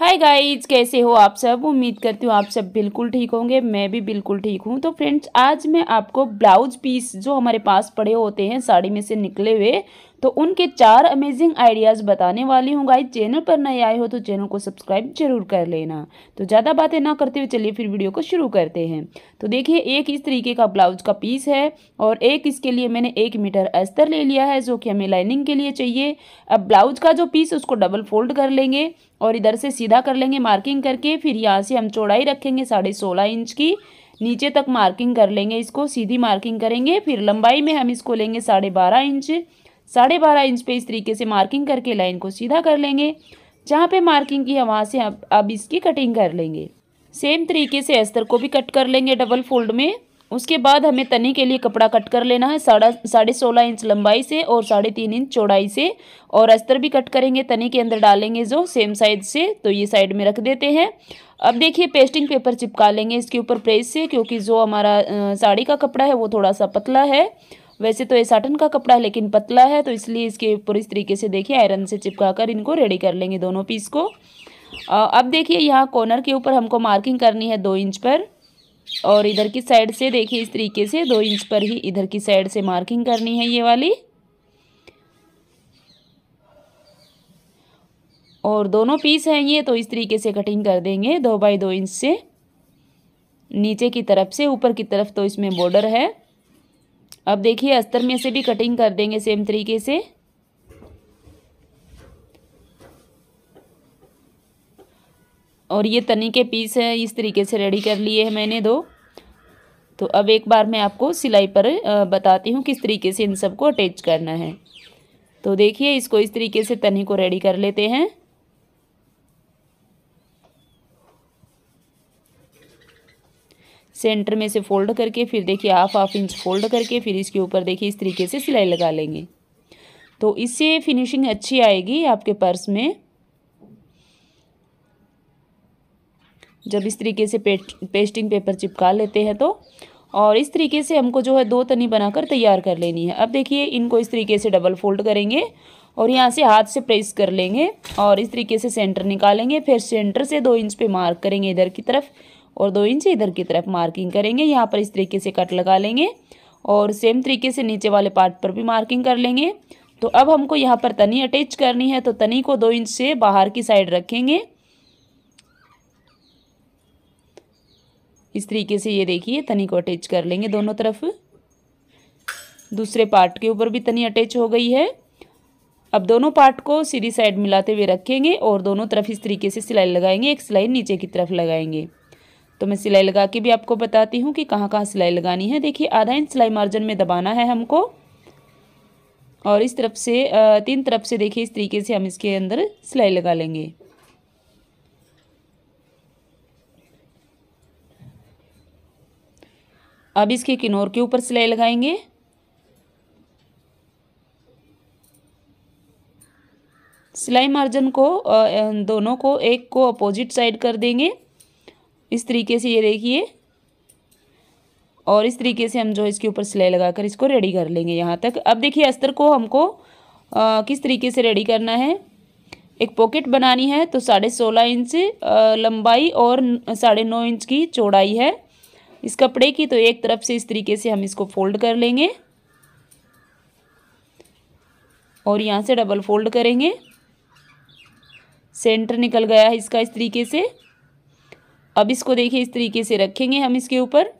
hi guys कैसे हो आप सब उम्मीद करती हूँ आप सब बिल्कुल ठीक होंगे मैं भी बिल्कुल ठीक हूँ तो फ्रेंड्स आज मैं आपको ब्लाउज पीस जो हमारे पास पड़े होते हैं साड़ी में से निकले हुए तो उनके चार अमेजिंग आइडियाज़ बताने वाली हूँ गाइज चैनल पर नए आए हो तो चैनल को सब्सक्राइब जरूर कर लेना तो ज़्यादा बातें ना करते हुए चलिए फिर वीडियो को शुरू करते हैं तो देखिए एक इस तरीके का ब्लाउज का पीस है और एक इसके लिए मैंने एक मीटर अस्तर ले लिया है जो कि हमें लाइनिंग के लिए चाहिए अब ब्लाउज का जो पीस उसको डबल फोल्ड कर लेंगे और इधर से सीधा कर लेंगे मार्किंग करके फिर यहाँ से हम चौड़ाई रखेंगे साढ़े सोलह इंच की नीचे तक मार्किंग कर लेंगे इसको सीधी मार्किंग करेंगे फिर लंबाई में हम इसको लेंगे साढ़े बारह इंच साढ़े बारह इंच पे इस तरीके से मार्किंग करके लाइन को सीधा कर लेंगे जहाँ पे मार्किंग की है वहाँ से अब अब इसकी कटिंग कर लेंगे सेम तरीके से अस्तर को भी कट कर लेंगे डबल फोल्ड में उसके बाद हमें तने के लिए कपड़ा कट कर लेना है साढ़ा साढ़े सोलह इंच लंबाई से और साढ़े तीन इंच चौड़ाई से और अस्तर भी कट करेंगे तने के अंदर डालेंगे जो सेम साइज से तो ये साइड में रख देते हैं अब देखिए पेस्टिंग पेपर चिपका लेंगे इसके ऊपर प्रेस से क्योंकि जो हमारा साड़ी का कपड़ा है वो थोड़ा सा पतला है वैसे तो ये साटन का कपड़ा है लेकिन पतला है तो इसलिए इसके ऊपर इस तरीके से देखिए आयरन से चिपका कर इनको रेडी कर लेंगे दोनों पीस को अब देखिए यहाँ कॉर्नर के ऊपर हमको मार्किंग करनी है दो इंच पर और इधर की साइड से देखिए इस तरीके से दो इंच पर ही इधर की साइड से मार्किंग करनी है ये वाली और दोनों पीस हैं ये तो इस तरीके से कटिंग कर देंगे दो बाई दो इंच से नीचे की तरफ से ऊपर की तरफ तो इसमें बॉर्डर है अब देखिए अस्तर में से भी कटिंग कर देंगे सेम तरीके से और ये तनी के पीस है इस तरीके से रेडी कर लिए हैं मैंने दो तो अब एक बार मैं आपको सिलाई पर बताती हूँ किस तरीके से इन सबको अटैच करना है तो देखिए इसको इस तरीके से तनी को रेडी कर लेते हैं सेंटर में से फोल्ड करके फिर देखिए हाफ हाफ इंच फोल्ड करके फिर इसके ऊपर देखिए इस तरीके से सिलाई लगा लेंगे तो इससे फिनिशिंग अच्छी आएगी आपके पर्स में जब इस तरीके से पेस्टिंग पेपर चिपका लेते हैं तो और इस तरीके से हमको जो है दो तनी बनाकर तैयार कर लेनी है अब देखिए इनको इस तरीके से डबल फोल्ड करेंगे और यहाँ से हाथ से प्रेस कर लेंगे और इस तरीके से सेंटर निकालेंगे फिर सेंटर से दो इंच पे मार्क करेंगे इधर की तरफ और दो इंच इधर की तरफ मार्किंग करेंगे यहाँ पर इस तरीके से कट लगा लेंगे और सेम तरीके से नीचे वाले पार्ट पर भी मार्किंग कर लेंगे तो अब हमको यहाँ पर तनी अटैच करनी है तो तनी को दो इंच से बाहर की साइड रखेंगे इस तरीके से ये देखिए तनी को अटैच कर लेंगे दोनों तरफ दूसरे पार्ट के ऊपर भी तनी अटैच हो गई है अब दोनों पार्ट को सीधी साइड मिलाते हुए रखेंगे और दोनों तरफ इस तरीके से सिलाई लगाएंगे एक सिलाई नीचे की तरफ लगाएंगे तो मैं सिलाई लगा के भी आपको बताती हूँ कि कहाँ कहाँ सिलाई लगानी है देखिए आधा इंच सिलाई मार्जिन में दबाना है हमको और इस तरफ से तीन तरफ से देखिए इस तरीके से हम इसके अंदर सिलाई लगा लेंगे अब इसके किनोर के ऊपर सिलाई लगाएंगे सिलाई मार्जिन को दोनों को एक को अपोजिट साइड कर देंगे इस तरीके से ये देखिए और इस तरीके से हम जो इसके ऊपर सिलाई लगाकर इसको रेडी कर लेंगे यहाँ तक अब देखिए अस्तर को हमको आ, किस तरीके से रेडी करना है एक पॉकेट बनानी है तो साढ़े सोलह इंच लंबाई और साढ़े नौ इंच की चौड़ाई है इस कपड़े की तो एक तरफ से इस तरीके से हम इसको फोल्ड कर लेंगे और यहाँ से डबल फोल्ड करेंगे सेंटर निकल गया है इसका इस तरीके से अब इसको देखिए इस तरीके से रखेंगे हम इसके ऊपर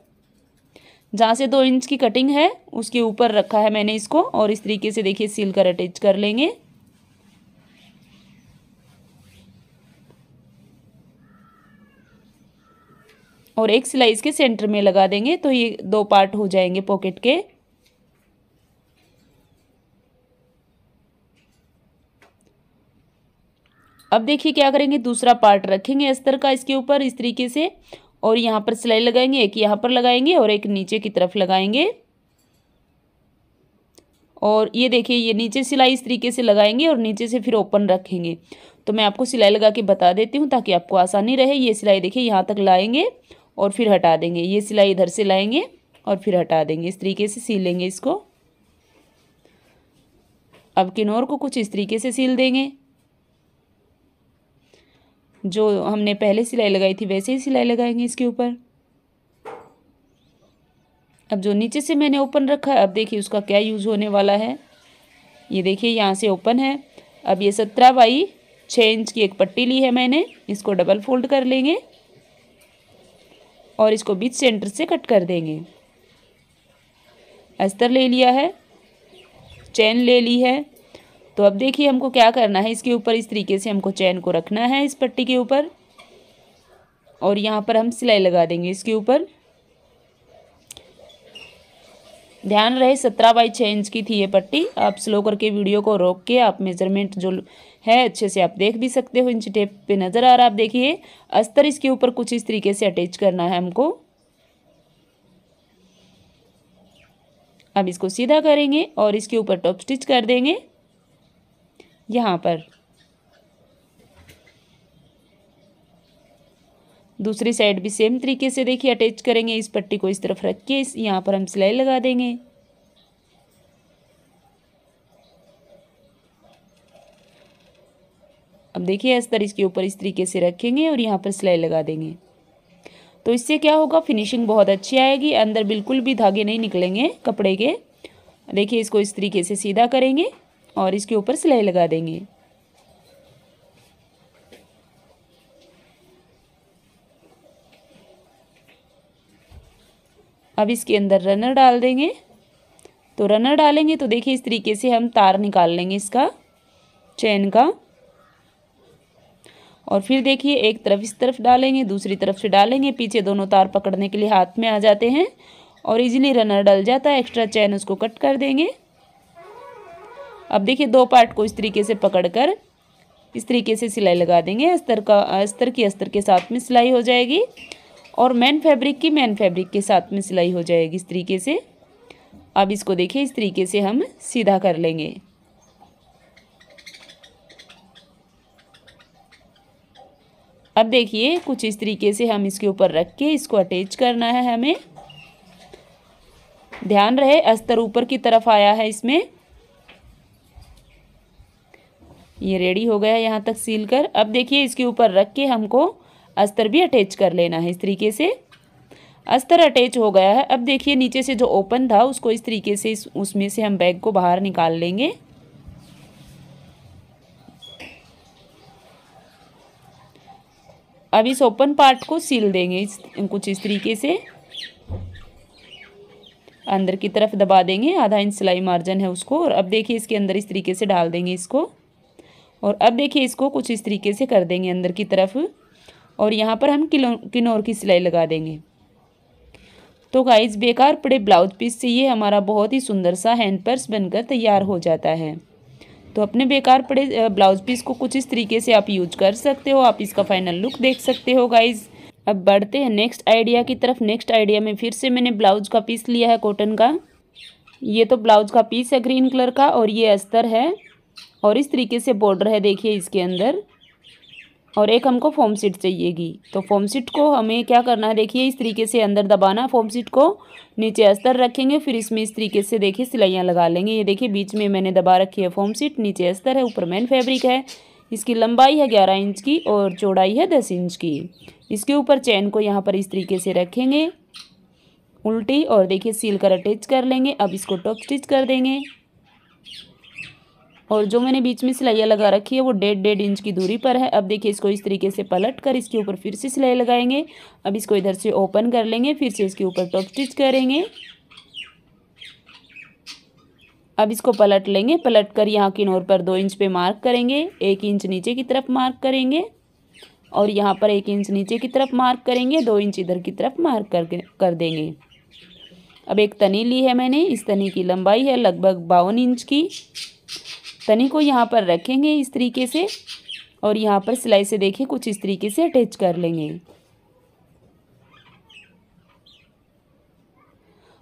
जहाँ से दो इंच की कटिंग है उसके ऊपर रखा है मैंने इसको और इस तरीके से देखिए सील कर अटैच कर लेंगे और एक सिलाई इसके सेंटर में लगा देंगे तो ये दो पार्ट हो जाएंगे पॉकेट के अब देखिए क्या करेंगे दूसरा पार्ट रखेंगे अस्तर का इसके ऊपर इस तरीके से और यहाँ पर सिलाई लगाएंगे एक यहाँ पर लगाएंगे और एक नीचे की तरफ लगाएंगे और ये देखिए ये नीचे सिलाई इस तरीके से लगाएंगे और नीचे से फिर ओपन रखेंगे तो मैं आपको सिलाई लगा के बता देती हूँ ताकि आपको आसानी रहे ये सिलाई देखिए यहाँ तक लाएंगे और फिर हटा देंगे ये सिलाई इधर से लाएंगे और फिर हटा देंगे इस तरीके से सी लेंगे इसको अब किनोर को कुछ इस तरीके से सील देंगे जो हमने पहले सिलाई लगाई थी वैसे ही सिलाई लगाएंगे इसके ऊपर अब जो नीचे से मैंने ओपन रखा है अब देखिए उसका क्या यूज़ होने वाला है ये देखिए यहाँ से ओपन है अब ये सत्रह बाई छः इंच की एक पट्टी ली है मैंने इसको डबल फोल्ड कर लेंगे और इसको बीच सेंटर से कट कर देंगे अस्तर ले लिया है चैन ले ली है तो अब देखिए हमको क्या करना है इसके ऊपर इस तरीके से हमको चैन को रखना है इस पट्टी के ऊपर और यहाँ पर हम सिलाई लगा देंगे इसके ऊपर ध्यान रहे सत्रह बाई छः इंच की थी ये पट्टी आप स्लो करके वीडियो को रोक के आप मेजरमेंट जो है अच्छे से आप देख भी सकते हो इंच टेप पे नज़र आ रहा आप देखिए अस्तर इसके ऊपर कुछ इस तरीके से अटैच करना है हमको अब इसको सीधा करेंगे और इसके ऊपर टॉप स्टिच कर देंगे यहाँ पर दूसरी साइड भी सेम तरीके से देखिए अटैच करेंगे इस पट्टी को इस तरफ रख के इस यहाँ पर हम सिलाई लगा देंगे अब देखिए तरह इसके ऊपर इस तरीके से रखेंगे और यहाँ पर सिलाई लगा देंगे तो इससे क्या होगा फिनिशिंग बहुत अच्छी आएगी अंदर बिल्कुल भी धागे नहीं निकलेंगे कपड़े के देखिए इसको इस तरीके से सीधा करेंगे और इसके ऊपर सिलाई लगा देंगे अब इसके अंदर रनर डाल देंगे तो रनर डालेंगे तो देखिए इस तरीके से हम तार निकाल लेंगे इसका चैन का और फिर देखिए एक तरफ इस तरफ डालेंगे दूसरी तरफ से डालेंगे पीछे दोनों तार पकड़ने के लिए हाथ में आ जाते हैं और इजीली रनर डल जाता है एक्स्ट्रा चैन उसको कट कर देंगे अब देखिए दो पार्ट को इस तरीके से पकड़कर इस तरीके से सिलाई लगा देंगे अस्तर का अस्तर की अस्तर के साथ में सिलाई हो जाएगी और मैन फैब्रिक की मैन फैब्रिक के साथ में सिलाई हो जाएगी इस तरीके से अब इसको देखिए इस तरीके से हम सीधा कर लेंगे अब देखिए कुछ इस तरीके से हम इसके ऊपर रख के इसको अटैच करना है हमें ध्यान रहे अस्तर ऊपर की तरफ आया है इसमें ये रेडी हो गया यहाँ तक सील कर अब देखिए इसके ऊपर रख के हमको अस्तर भी अटैच कर लेना है इस तरीके से अस्तर अटैच हो गया है अब देखिए नीचे से जो ओपन था उसको इस तरीके से उसमें से हम बैग को बाहर निकाल लेंगे अब इस ओपन पार्ट को सील देंगे इस कुछ इस तरीके से अंदर की तरफ दबा देंगे आधा इंच सिलाई मार्जिन है उसको और अब देखिए इसके अंदर इस तरीके से डाल देंगे इसको और अब देखिए इसको कुछ इस तरीके से कर देंगे अंदर की तरफ और यहाँ पर हम किलो किनौर की सिलाई लगा देंगे तो गाइस बेकार पड़े ब्लाउज पीस से ये हमारा बहुत ही सुंदर सा हैंड पर्स बनकर तैयार हो जाता है तो अपने बेकार पड़े ब्लाउज पीस को कुछ इस तरीके से आप यूज कर सकते हो आप इसका फाइनल लुक देख सकते हो गाइज़ अब बढ़ते हैं नेक्स्ट आइडिया की तरफ नेक्स्ट आइडिया में फिर से मैंने ब्लाउज का पीस लिया है कॉटन का ये तो ब्लाउज का पीस है ग्रीन कलर का और ये अस्तर है और इस तरीके से बॉर्डर है देखिए इसके अंदर और एक हमको फॉर्म सीट चाहिएगी तो फॉर्म सीट को हमें क्या करना है देखिए इस तरीके से अंदर दबाना फॉर्म सीट को नीचे अस्तर रखेंगे फिर इसमें इस तरीके से देखिए सिलाइयाँ लगा लेंगे ये देखिए बीच में मैंने दबा रखी है फॉर्म सीट नीचे अस्तर है ऊपर मेन फैब्रिक है इसकी लंबाई है ग्यारह इंच की और चौड़ाई है दस इंच की इसके ऊपर चैन को यहाँ पर इस तरीके से रखेंगे उल्टी और देखिए सील कर अटैच कर लेंगे अब इसको टॉप स्टिच कर देंगे और जो मैंने बीच में सिलाइयाँ लगा रखी है वो डेढ़ डेढ़ इंच की दूरी पर है अब देखिए इसको इस तरीके से पलट कर इसके ऊपर फिर से सिलाई लगाएंगे अब इसको इधर से ओपन कर लेंगे फिर से इसके ऊपर टॉप स्टिच करेंगे अब इसको पलट लेंगे पलट कर यहाँ नोर पर दो इंच पे मार्क करेंगे एक इंच नीचे की तरफ मार्क करेंगे और यहाँ पर एक इंच नीचे की तरफ मार्क करेंगे दो इंच इधर की तरफ मार्क कर कर देंगे अब एक तनी ली है मैंने इस तनी की लंबाई है लगभग बावन इंच की तने को यहाँ पर रखेंगे इस तरीके से और यहाँ पर सिलाई से देखिए कुछ इस तरीके से अटैच कर लेंगे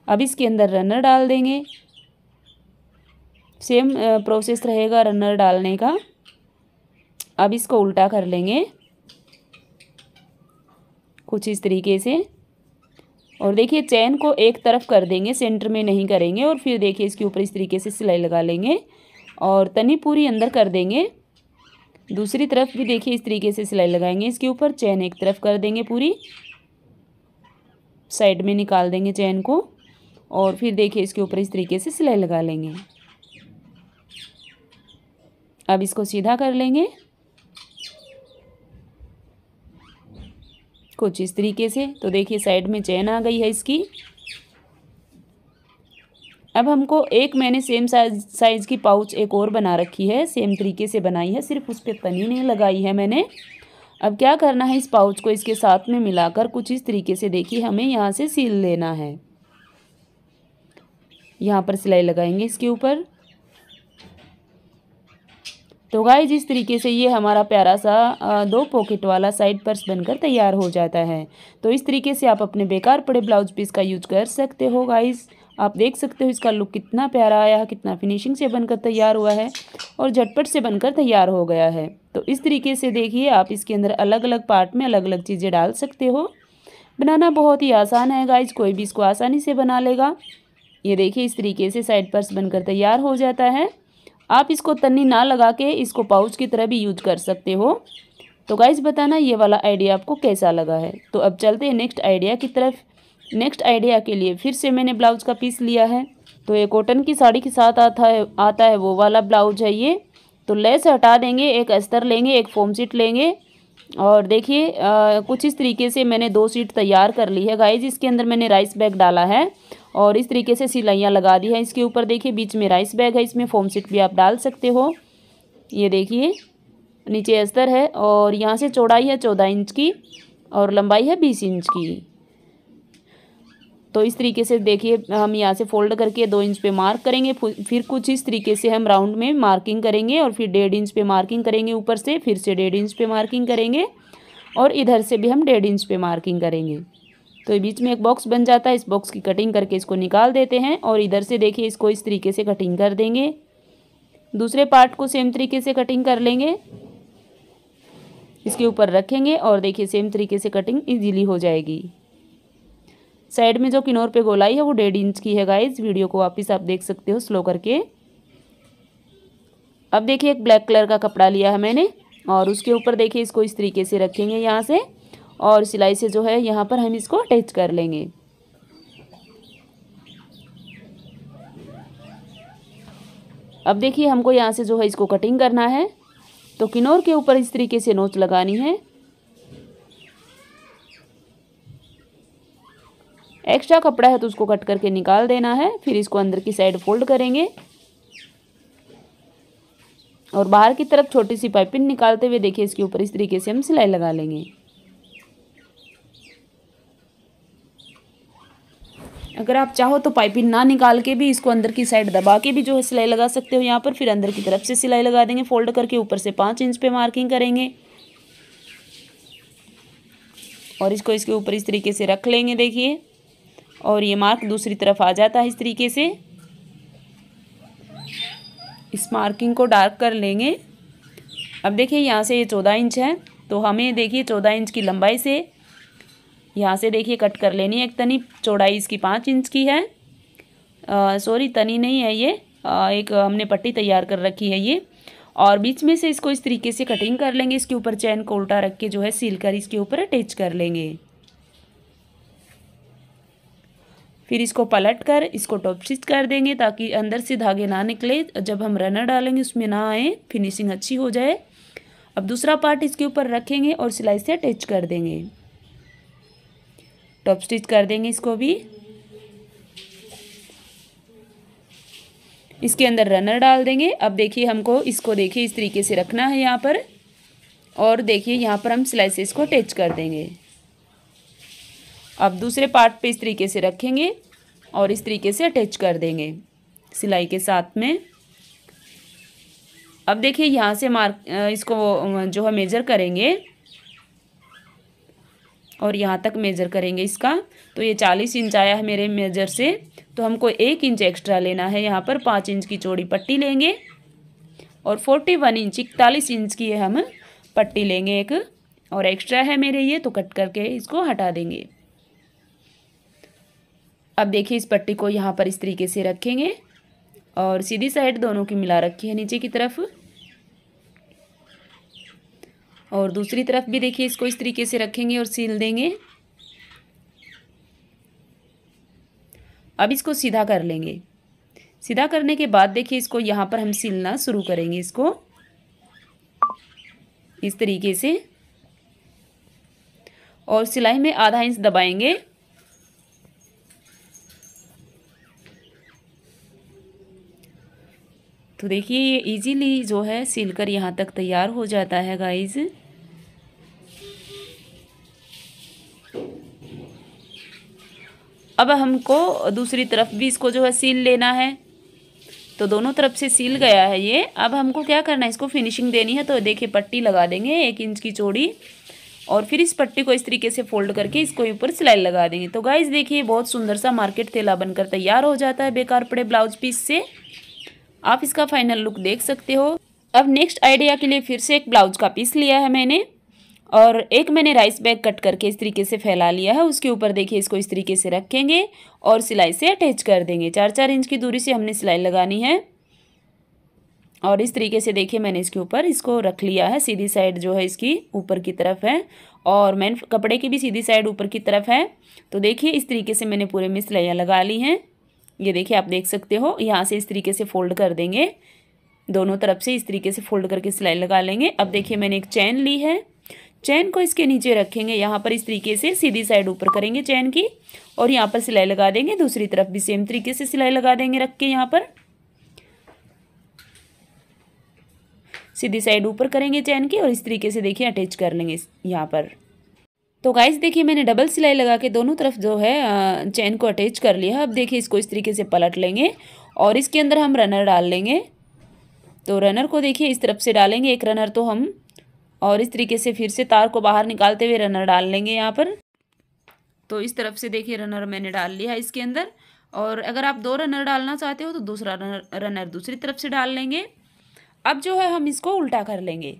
अब इसके अंदर रनर डाल देंगे सेम प्रोसेस रहेगा रनर डालने का अब इसको उल्टा कर लेंगे कुछ इस तरीके से और देखिए चैन को एक तरफ कर देंगे सेंटर में नहीं करेंगे और फिर देखिए इसके ऊपर इस तरीके से सिलाई लगा लेंगे और तनी पूरी अंदर कर देंगे दूसरी तरफ भी देखिए इस तरीके से सिलाई लगाएंगे इसके ऊपर चैन एक तरफ कर देंगे पूरी साइड में निकाल देंगे चैन को और फिर देखिए इसके ऊपर इस तरीके से सिलाई लगा लेंगे अब इसको सीधा कर लेंगे कुछ इस तरीके से तो देखिए साइड में चैन आ गई है इसकी अब हमको एक मैंने सेम साइज साइज़ की पाउच एक और बना रखी है सेम तरीके से बनाई है सिर्फ उस पर पनी नहीं लगाई है मैंने अब क्या करना है इस पाउच को इसके साथ में मिलाकर कुछ इस तरीके से देखिए हमें यहाँ से सील लेना है यहाँ पर सिलाई लगाएंगे इसके ऊपर तो गाय जिस तरीके से ये हमारा प्यारा सा दो पॉकेट वाला साइड पर्स बनकर तैयार हो जाता है तो इस तरीके से आप अपने बेकार पड़े ब्लाउज पीस का यूज कर सकते हो गाइज़ आप देख सकते हो इसका लुक कितना प्यारा आया है कितना फिनिशिंग से बनकर तैयार हुआ है और झटपट से बनकर तैयार हो गया है तो इस तरीके से देखिए आप इसके अंदर अलग अलग पार्ट में अलग अलग चीज़ें डाल सकते हो बनाना बहुत ही आसान है गाइज कोई भी इसको आसानी से बना लेगा ये देखिए इस तरीके से साइड पर्स बनकर तैयार हो जाता है आप इसको तन्नी ना लगा के इसको पाउच की तरह भी यूज कर सकते हो तो गाइज बताना ये वाला आइडिया आपको कैसा लगा है तो अब चलते हैं नेक्स्ट आइडिया की तरफ नेक्स्ट आइडिया के लिए फिर से मैंने ब्लाउज का पीस लिया है तो ये कॉटन की साड़ी के साथ आता है आता है वो वाला ब्लाउज है ये तो लेस हटा देंगे एक अस्तर लेंगे एक फोम सीट लेंगे और देखिए कुछ इस तरीके से मैंने दो सीट तैयार कर ली है गाइज इसके अंदर मैंने राइस बैग डाला है और इस तरीके से सिलाइयाँ लगा दी है इसके ऊपर देखिए बीच में राइस बैग है इसमें फोम सीट भी आप डाल सकते हो ये देखिए नीचे अस्तर है और यहाँ से चौड़ाई है चौदह इंच की और लंबाई है बीस इंच की तो इस तरीके से देखिए हम यहाँ से फोल्ड करके दो इंच पे मार्क करेंगे फिर कुछ इस तरीके से हम राउंड में मार्किंग करेंगे और फिर डेढ़ इंच पे मार्किंग करेंगे ऊपर से फिर से डेढ़ इंच पे मार्किंग करेंगे और इधर से भी हम डेढ़ इंच पे मार्किंग करेंगे तो बीच में एक बॉक्स बन जाता है इस बॉक्स की कटिंग करके इसको निकाल देते हैं और इधर से देखिए इसको इस तरीके से कटिंग कर देंगे दूसरे पार्ट को सेम तरीके से कटिंग कर लेंगे इसके ऊपर रखेंगे और देखिए सेम तरीके से कटिंग ईजीली हो जाएगी साइड में जो किनोर पे गोलाई है वो डेढ़ इंच की है गाइज वीडियो को वापिस आप देख सकते हो स्लो करके अब देखिए एक ब्लैक कलर का कपड़ा लिया है मैंने और उसके ऊपर देखिए इसको इस तरीके से रखेंगे यहाँ से और सिलाई से जो है यहाँ पर हम इसको अटैच कर लेंगे अब देखिए हमको यहाँ से जो है इसको कटिंग करना है तो किनौर के ऊपर इस तरीके से नोच लगानी है एक्स्ट्रा कपड़ा है तो उसको कट करके निकाल देना है फिर इसको अंदर की साइड फोल्ड करेंगे और बाहर की तरफ छोटी सी पाइपिन निकालते हुए देखिए इसके ऊपर इस तरीके से हम सिलाई लगा लेंगे अगर आप चाहो तो पाइपिंग ना निकाल के भी इसको अंदर की साइड दबा के भी जो है सिलाई लगा सकते हो यहाँ पर फिर अंदर की तरफ से सिलाई लगा देंगे फोल्ड करके ऊपर से पाँच इंच पे मार्किंग करेंगे और इसको इसके ऊपर इस तरीके से रख लेंगे देखिए और ये मार्क दूसरी तरफ आ जाता है इस तरीके से इस मार्किंग को डार्क कर लेंगे अब देखिए यहाँ से ये चौदह इंच है तो हमें देखिए चौदह इंच की लंबाई से यहाँ से देखिए कट कर लेनी है एक तनी चौड़ाई इसकी पाँच इंच की है सॉरी तनी नहीं है ये आ, एक हमने पट्टी तैयार कर रखी है ये और बीच में से इसको इस तरीके से कटिंग कर लेंगे इसके ऊपर चैन को उल्टा रख के जो है सील कर इसके ऊपर अटैच कर लेंगे फिर इसको पलट कर इसको टॉप स्टिच कर देंगे ताकि अंदर से धागे ना निकले जब हम रनर डालेंगे उसमें ना आए फिनिशिंग अच्छी हो जाए अब दूसरा पार्ट इसके ऊपर रखेंगे और सिलाई से अटैच कर देंगे टॉप स्टिच कर देंगे इसको भी इसके अंदर रनर डाल देंगे अब देखिए हमको इसको देखिए इस तरीके से रखना है यहाँ पर और देखिए यहाँ पर हम सिलाई से इसको अटैच कर देंगे अब दूसरे पार्ट पे इस तरीके से रखेंगे और इस तरीके से अटैच कर देंगे सिलाई के साथ में अब देखिए यहाँ से मार्क इसको जो है मेजर करेंगे और यहाँ तक मेजर करेंगे इसका तो ये चालीस इंच आया है मेरे मेजर से तो हमको एक इंच एक्स्ट्रा लेना है यहाँ पर पाँच इंच की चौड़ी पट्टी लेंगे और फोर्टी वन इंच इकतालीस इंच की हम पट्टी लेंगे एक और एक्स्ट्रा है मेरे ये तो कट करके इसको हटा देंगे अब देखिए इस पट्टी को यहाँ पर इस तरीके से रखेंगे और सीधी साइड दोनों की मिला रखी है नीचे की तरफ और दूसरी तरफ भी देखिए इसको इस तरीके से रखेंगे और सील देंगे अब इसको सीधा कर लेंगे सीधा करने के बाद देखिए इसको यहाँ पर हम सिलना शुरू करेंगे इसको इस तरीके से और सिलाई में आधा इंच दबाएंगे तो देखिए ये इजीली जो है सिलकर यहाँ तक तैयार हो जाता है गाइज़ अब हमको दूसरी तरफ भी इसको जो है सील लेना है तो दोनों तरफ से सील गया है ये अब हमको क्या करना है इसको फिनिशिंग देनी है तो देखिए पट्टी लगा देंगे एक इंच की चौड़ी और फिर इस पट्टी को इस तरीके से फोल्ड करके इसको ऊपर सिलाई लगा देंगे तो गाइज देखिए बहुत सुंदर सा मार्केट थैला बनकर तैयार हो जाता है बेकार पड़े ब्लाउज पीस से आप इसका फाइनल लुक देख सकते हो अब नेक्स्ट आइडिया के लिए फिर से एक ब्लाउज का पीस लिया है मैंने और एक मैंने राइस बैग कट करके इस तरीके से फैला लिया है उसके ऊपर देखिए इसको इस तरीके से रखेंगे और सिलाई से अटैच कर देंगे चार चार इंच की दूरी से हमने सिलाई लगानी है और इस तरीके से देखिए मैंने इसके ऊपर इसको रख लिया है सीधी साइड जो है इसकी ऊपर की तरफ है और मैंने कपड़े की भी सीधी साइड ऊपर की तरफ है तो देखिए इस तरीके से मैंने पूरे में सिलाइयाँ लगा ली हैं ये देखिए आप देख सकते हो यहाँ से इस तरीके से फोल्ड कर देंगे दोनों तरफ से इस तरीके से फोल्ड करके सिलाई लगा लेंगे अब देखिए मैंने एक चैन ली है चैन को इसके नीचे रखेंगे यहाँ पर इस तरीके से सीधी साइड ऊपर करेंगे चैन की और यहाँ पर सिलाई लगा देंगे दूसरी तरफ भी सेम तरीके से सिलाई लगा देंगे रख के यहाँ पर सीधी साइड ऊपर करेंगे चैन की और इस तरीके से देखिए अटैच कर लेंगे यहाँ पर तो गाइस देखिए मैंने डबल सिलाई लगा के दोनों तरफ जो है चैन को अटैच कर लिया अब देखिए इसको इस तरीके से पलट लेंगे और इसके अंदर हम रनर डाल लेंगे तो रनर को देखिए इस तरफ से डालेंगे एक रनर तो हम और इस तरीके से फिर से तार को बाहर निकालते हुए रनर डाल लेंगे यहाँ पर तो इस तरफ से देखिए रनर मैंने डाल लिया है इसके अंदर और अगर आप दो रनर डालना चाहते हो तो दूसरा रनर रनर दूसरी तरफ से डाल लेंगे अब जो है हम इसको उल्टा कर लेंगे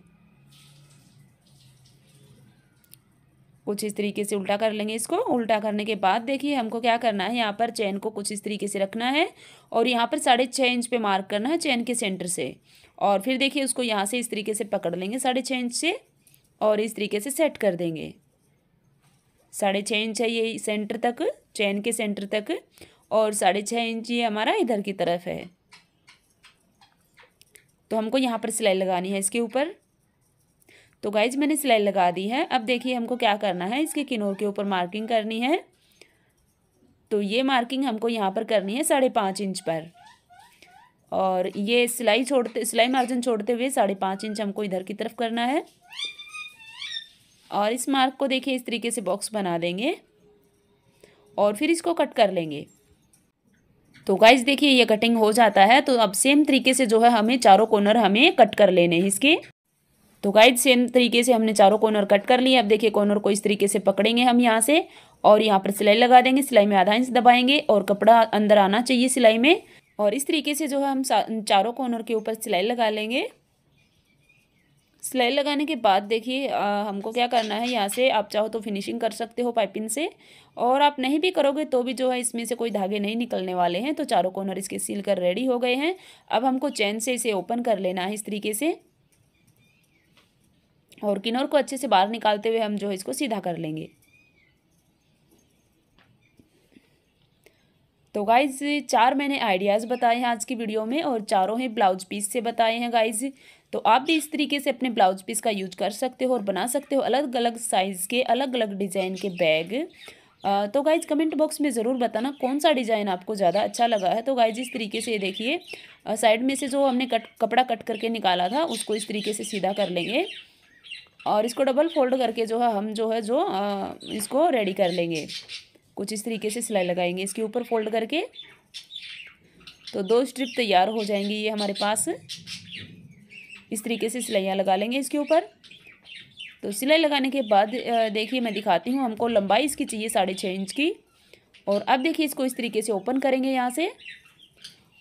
कुछ इस तरीके से उल्टा कर लेंगे इसको उल्टा करने के बाद देखिए हमको क्या करना है यहाँ पर चैन को कुछ इस तरीके से रखना है और यहाँ पर साढ़े छः इंच पे मार्क करना है चैन के सेंटर से और फिर देखिए उसको यहाँ से इस तरीके से पकड़ लेंगे साढ़े छः इंच से और इस तरीके से सेट कर देंगे साढ़े छः इंच है ये सेंटर तक चैन के सेंटर तक और साढ़े छः इंच ये हमारा इधर की तरफ है तो हमको यहाँ पर सिलाई लगानी है इसके ऊपर तो गाइज मैंने सिलाई लगा दी है अब देखिए हमको क्या करना है इसके किनोर के ऊपर मार्किंग करनी है तो ये मार्किंग हमको यहाँ पर करनी है साढ़े पाँच इंच पर और ये सिलाई छोड़ते सिलाई मार्जिन छोड़ते हुए साढ़े पाँच इंच हमको इधर की तरफ करना है और इस मार्क को देखिए इस तरीके से बॉक्स बना देंगे और फिर इसको कट कर लेंगे तो गाइज देखिए ये कटिंग हो जाता है तो अब सेम तरीके से जो है हमें चारों कॉर्नर हमें कट कर लेने हैं इसके तो गाइड सेम तरीके से हमने चारों कॉर्नर कट कर लिए अब देखिए कॉर्नर को इस तरीके से पकड़ेंगे हम यहाँ से और यहाँ पर सिलाई लगा देंगे सिलाई में आधा इंच दबाएंगे और कपड़ा अंदर आना चाहिए सिलाई में और इस तरीके से जो है हम चारों कॉर्नर के ऊपर सिलाई लगा लेंगे सिलाई लगाने के बाद देखिए हमको क्या करना है यहाँ से आप चाहो तो फिनिशिंग कर सकते हो पाइपिंग से और आप नहीं भी करोगे तो भी जो है इसमें से कोई धागे नहीं निकलने वाले हैं तो चारों कॉर्नर इसके सील कर रेडी हो गए हैं अब हमको चैन से इसे ओपन कर लेना है इस तरीके से और किन्नौर को अच्छे से बाहर निकालते हुए हम जो है इसको सीधा कर लेंगे तो गाइज चार मैंने आइडियाज़ बताए हैं आज की वीडियो में और चारों हैं ब्लाउज पीस से बताए हैं गाइज तो आप भी इस तरीके से अपने ब्लाउज पीस का यूज कर सकते हो और बना सकते हो अलग अलग साइज़ के अलग अलग डिज़ाइन के बैग तो गाइज कमेंट बॉक्स में ज़रूर बताना कौन सा डिज़ाइन आपको ज़्यादा अच्छा लगा है तो गाइज इस तरीके से ये देखिए साइड में से जो हमने कट कपड़ा कट करके निकाला था उसको इस तरीके से सीधा कर लेंगे और इसको डबल फोल्ड करके जो है हम जो है जो आ, इसको रेडी कर लेंगे कुछ इस तरीके से सिलाई लगाएंगे इसके ऊपर फोल्ड करके तो दो स्ट्रिप तैयार हो जाएंगी ये हमारे पास इस तरीके से सिलाइयाँ लगा लेंगे इसके ऊपर तो सिलाई लगाने के बाद देखिए मैं दिखाती हूँ हमको लंबाई इसकी चाहिए साढ़े छः इंच की और अब देखिए इसको इस तरीके से ओपन करेंगे यहाँ से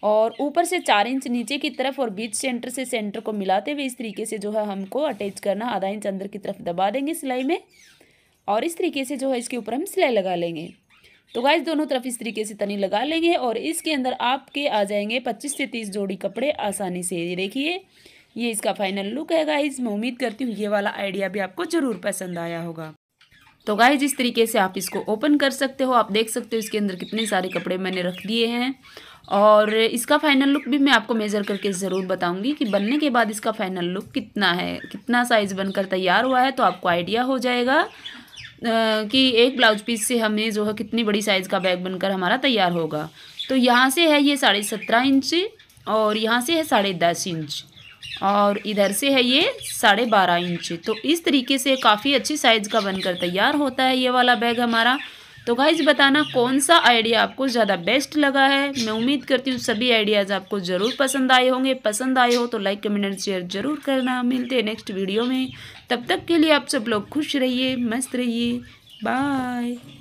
और ऊपर से चार इंच नीचे की तरफ और बीच सेंटर से सेंटर को मिलाते हुए इस तरीके से जो है हमको अटैच करना आधा इंच अंदर की तरफ दबा देंगे सिलाई में और इस तरीके से जो है इसके ऊपर हम सिलाई लगा लेंगे तो गाइस दोनों तरफ इस तरीके से तनी लगा लेंगे और इसके अंदर आपके आ जाएंगे पच्चीस से तीस जोड़ी कपड़े आसानी से ये देखिए ये इसका फाइनल लुक है गाइज मैं उम्मीद करती हूँ ये वाला आइडिया भी आपको ज़रूर पसंद आया होगा तो गाइज इस तरीके से आप इसको ओपन कर सकते हो आप देख सकते हो इसके अंदर कितने सारे कपड़े मैंने रख दिए हैं और इसका फाइनल लुक भी मैं आपको मेज़र करके ज़रूर बताऊंगी कि बनने के बाद इसका फाइनल लुक कितना है कितना साइज़ बनकर तैयार हुआ है तो आपको आइडिया हो जाएगा कि एक ब्लाउज पीस से हमें जो है कितनी बड़ी साइज़ का बैग बनकर हमारा तैयार होगा तो यहाँ से है ये साढ़े सत्रह इंच और यहाँ से है साढ़े दस इंच और इधर से है ये साढ़े बारह इंच तो इस तरीके से काफ़ी अच्छी साइज़ का बनकर तैयार होता है ये वाला बैग हमारा तो गाइज बताना कौन सा आइडिया आपको ज़्यादा बेस्ट लगा है मैं उम्मीद करती हूँ सभी आइडियाज़ आपको ज़रूर पसंद आए होंगे पसंद आए हो तो लाइक कमेंट एंड शेयर ज़रूर करना मिलते हैं नेक्स्ट वीडियो में तब तक के लिए आप सब लोग खुश रहिए मस्त रहिए बाय